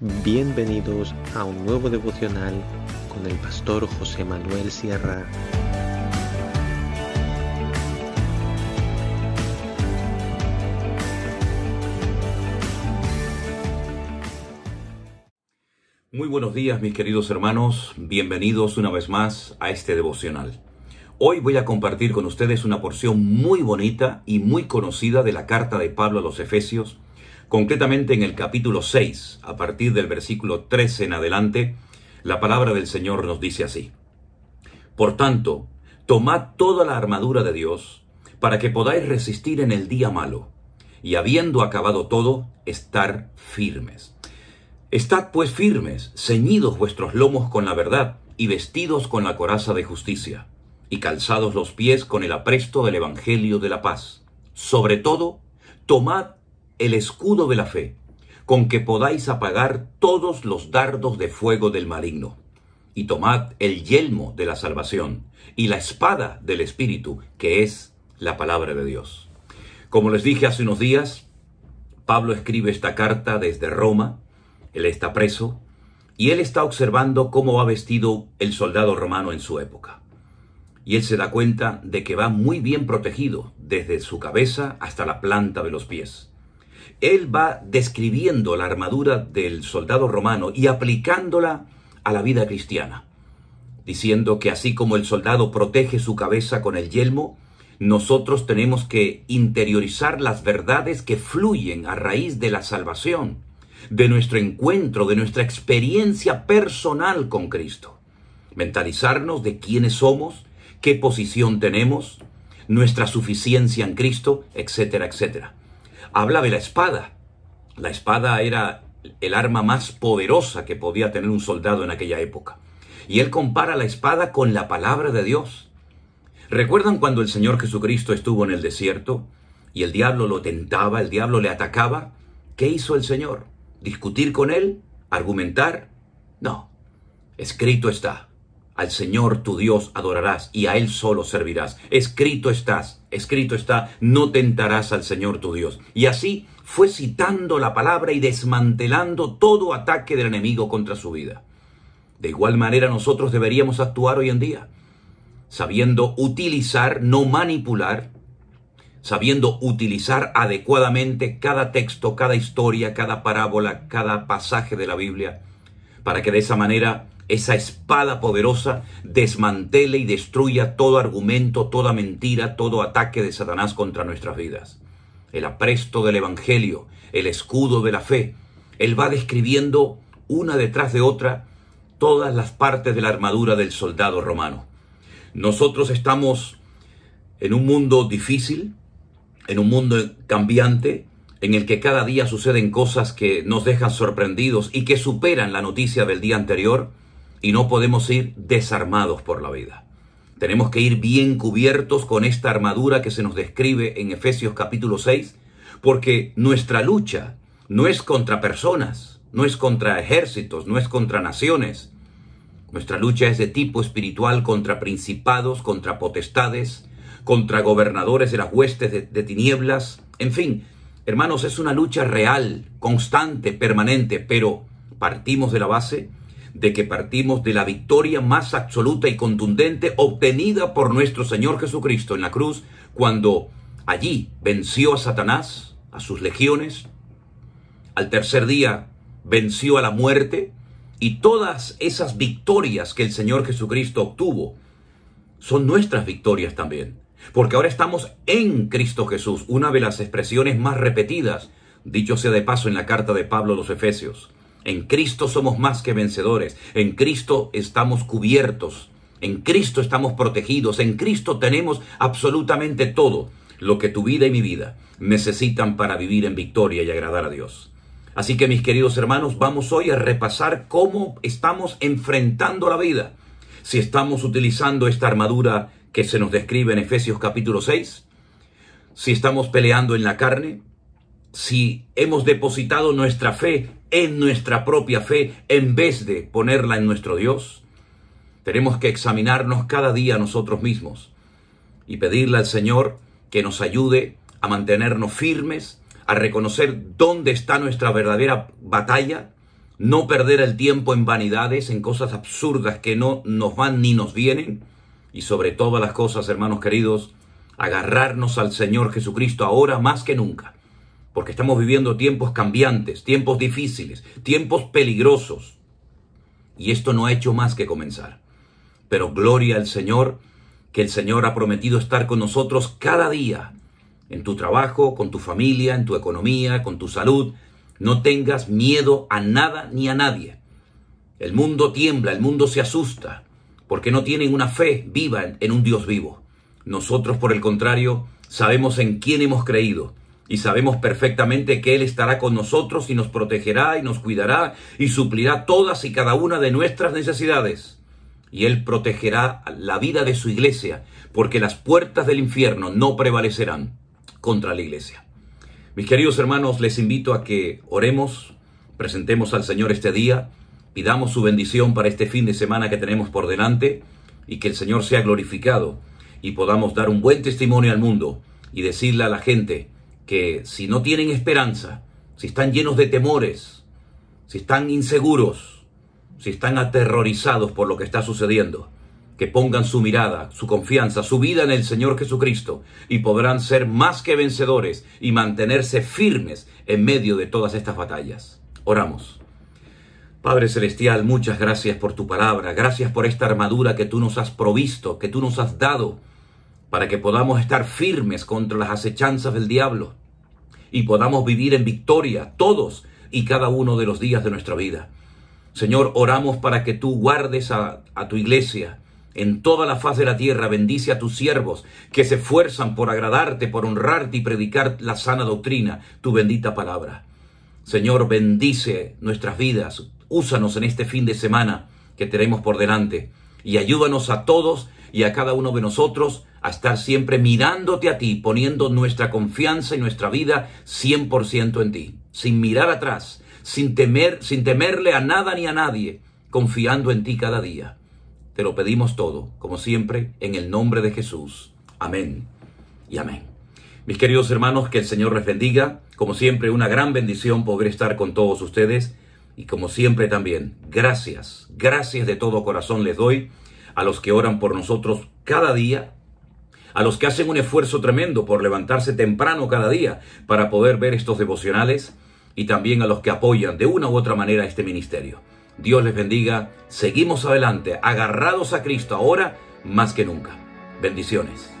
Bienvenidos a un nuevo devocional con el pastor José Manuel Sierra. Muy buenos días mis queridos hermanos, bienvenidos una vez más a este devocional. Hoy voy a compartir con ustedes una porción muy bonita y muy conocida de la carta de Pablo a los Efesios Concretamente en el capítulo 6, a partir del versículo 13 en adelante, la palabra del Señor nos dice así. Por tanto, tomad toda la armadura de Dios para que podáis resistir en el día malo y habiendo acabado todo, estar firmes. Estad pues firmes, ceñidos vuestros lomos con la verdad y vestidos con la coraza de justicia y calzados los pies con el apresto del Evangelio de la paz. Sobre todo, tomad el escudo de la fe, con que podáis apagar todos los dardos de fuego del maligno. Y tomad el yelmo de la salvación y la espada del Espíritu, que es la palabra de Dios. Como les dije hace unos días, Pablo escribe esta carta desde Roma, él está preso, y él está observando cómo ha vestido el soldado romano en su época. Y él se da cuenta de que va muy bien protegido, desde su cabeza hasta la planta de los pies él va describiendo la armadura del soldado romano y aplicándola a la vida cristiana, diciendo que así como el soldado protege su cabeza con el yelmo, nosotros tenemos que interiorizar las verdades que fluyen a raíz de la salvación, de nuestro encuentro, de nuestra experiencia personal con Cristo. Mentalizarnos de quiénes somos, qué posición tenemos, nuestra suficiencia en Cristo, etcétera, etcétera habla de la espada. La espada era el arma más poderosa que podía tener un soldado en aquella época. Y él compara la espada con la palabra de Dios. ¿Recuerdan cuando el Señor Jesucristo estuvo en el desierto y el diablo lo tentaba, el diablo le atacaba? ¿Qué hizo el Señor? ¿Discutir con él? ¿Argumentar? No. Escrito está. Al Señor tu Dios adorarás y a Él solo servirás. Escrito estás, escrito está, no tentarás al Señor tu Dios. Y así fue citando la palabra y desmantelando todo ataque del enemigo contra su vida. De igual manera nosotros deberíamos actuar hoy en día, sabiendo utilizar, no manipular, sabiendo utilizar adecuadamente cada texto, cada historia, cada parábola, cada pasaje de la Biblia, para que de esa manera esa espada poderosa desmantele y destruya todo argumento, toda mentira, todo ataque de Satanás contra nuestras vidas. El apresto del Evangelio, el escudo de la fe, él va describiendo una detrás de otra todas las partes de la armadura del soldado romano. Nosotros estamos en un mundo difícil, en un mundo cambiante, en el que cada día suceden cosas que nos dejan sorprendidos y que superan la noticia del día anterior y no podemos ir desarmados por la vida. Tenemos que ir bien cubiertos con esta armadura que se nos describe en Efesios capítulo 6, porque nuestra lucha no es contra personas, no es contra ejércitos, no es contra naciones. Nuestra lucha es de tipo espiritual contra principados, contra potestades, contra gobernadores de las huestes de, de tinieblas. En fin, hermanos, es una lucha real, constante, permanente, pero partimos de la base de que partimos de la victoria más absoluta y contundente obtenida por nuestro Señor Jesucristo en la cruz, cuando allí venció a Satanás, a sus legiones, al tercer día venció a la muerte, y todas esas victorias que el Señor Jesucristo obtuvo son nuestras victorias también. Porque ahora estamos en Cristo Jesús, una de las expresiones más repetidas, dicho sea de paso en la carta de Pablo a los Efesios. En Cristo somos más que vencedores. En Cristo estamos cubiertos. En Cristo estamos protegidos. En Cristo tenemos absolutamente todo lo que tu vida y mi vida necesitan para vivir en victoria y agradar a Dios. Así que mis queridos hermanos, vamos hoy a repasar cómo estamos enfrentando la vida. Si estamos utilizando esta armadura que se nos describe en Efesios capítulo 6, si estamos peleando en la carne, si hemos depositado nuestra fe en nuestra propia fe en vez de ponerla en nuestro Dios? Tenemos que examinarnos cada día nosotros mismos y pedirle al Señor que nos ayude a mantenernos firmes, a reconocer dónde está nuestra verdadera batalla, no perder el tiempo en vanidades, en cosas absurdas que no nos van ni nos vienen, y sobre todas las cosas, hermanos queridos, agarrarnos al Señor Jesucristo ahora más que nunca porque estamos viviendo tiempos cambiantes, tiempos difíciles, tiempos peligrosos. Y esto no ha hecho más que comenzar. Pero gloria al Señor, que el Señor ha prometido estar con nosotros cada día, en tu trabajo, con tu familia, en tu economía, con tu salud. No tengas miedo a nada ni a nadie. El mundo tiembla, el mundo se asusta, porque no tienen una fe viva en un Dios vivo. Nosotros, por el contrario, sabemos en quién hemos creído y sabemos perfectamente que Él estará con nosotros y nos protegerá y nos cuidará y suplirá todas y cada una de nuestras necesidades. Y Él protegerá la vida de su iglesia, porque las puertas del infierno no prevalecerán contra la iglesia. Mis queridos hermanos, les invito a que oremos, presentemos al Señor este día, pidamos su bendición para este fin de semana que tenemos por delante y que el Señor sea glorificado y podamos dar un buen testimonio al mundo y decirle a la gente, que si no tienen esperanza, si están llenos de temores, si están inseguros, si están aterrorizados por lo que está sucediendo, que pongan su mirada, su confianza, su vida en el Señor Jesucristo y podrán ser más que vencedores y mantenerse firmes en medio de todas estas batallas. Oramos. Padre Celestial, muchas gracias por tu palabra, gracias por esta armadura que tú nos has provisto, que tú nos has dado para que podamos estar firmes contra las acechanzas del diablo y podamos vivir en victoria todos y cada uno de los días de nuestra vida. Señor, oramos para que tú guardes a, a tu iglesia en toda la faz de la tierra, bendice a tus siervos que se esfuerzan por agradarte, por honrarte y predicar la sana doctrina, tu bendita palabra. Señor, bendice nuestras vidas, úsanos en este fin de semana que tenemos por delante y ayúdanos a todos y a cada uno de nosotros a estar siempre mirándote a ti, poniendo nuestra confianza y nuestra vida 100% en ti, sin mirar atrás, sin temer, sin temerle a nada ni a nadie, confiando en ti cada día. Te lo pedimos todo, como siempre, en el nombre de Jesús. Amén y amén. Mis queridos hermanos, que el Señor les bendiga. Como siempre, una gran bendición poder estar con todos ustedes. Y como siempre también, gracias, gracias de todo corazón les doy a los que oran por nosotros cada día, a los que hacen un esfuerzo tremendo por levantarse temprano cada día para poder ver estos devocionales y también a los que apoyan de una u otra manera este ministerio. Dios les bendiga, seguimos adelante, agarrados a Cristo ahora más que nunca. Bendiciones.